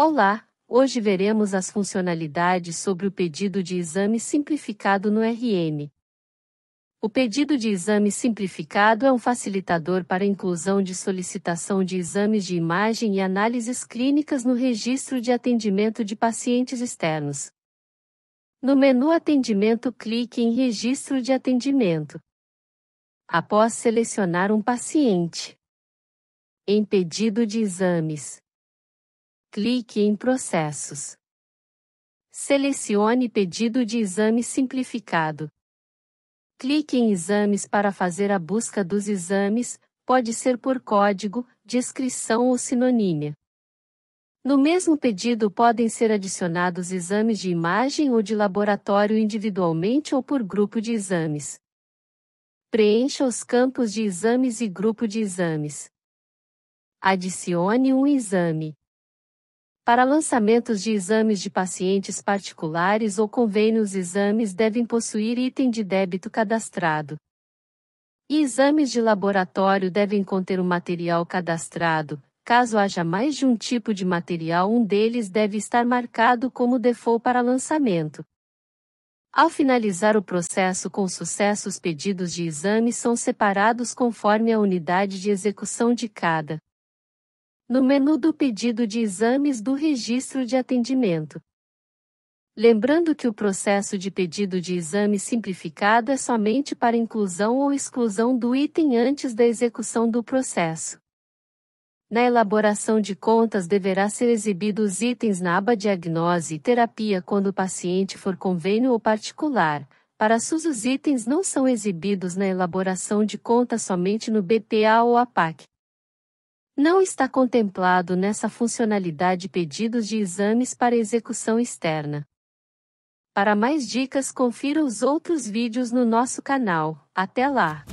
Olá, hoje veremos as funcionalidades sobre o pedido de exame simplificado no RM. O pedido de exame simplificado é um facilitador para a inclusão de solicitação de exames de imagem e análises clínicas no registro de atendimento de pacientes externos. No menu Atendimento, clique em Registro de Atendimento. Após selecionar um paciente, em Pedido de Exames, clique em Processos. Selecione Pedido de exame simplificado. Clique em Exames para fazer a busca dos exames, pode ser por código, descrição ou sinonímia. No mesmo pedido podem ser adicionados exames de imagem ou de laboratório individualmente ou por grupo de exames. Preencha os campos de exames e grupo de exames. Adicione um exame. Para lançamentos de exames de pacientes particulares ou convênios, exames devem possuir item de débito cadastrado. E exames de laboratório devem conter o um material cadastrado. Caso haja mais de um tipo de material, um deles deve estar marcado como default para lançamento. Ao finalizar o processo com sucesso, os pedidos de exame são separados conforme a unidade de execução de cada no menu do pedido de exames do registro de atendimento. Lembrando que o processo de pedido de exame simplificado é somente para inclusão ou exclusão do item antes da execução do processo. Na elaboração de contas deverá ser exibido os itens na aba Diagnose e Terapia quando o paciente for convênio ou particular. Para SUS os itens não são exibidos na elaboração de contas somente no BPA ou APAC. Não está contemplado nessa funcionalidade pedidos de exames para execução externa. Para mais dicas, confira os outros vídeos no nosso canal. Até lá!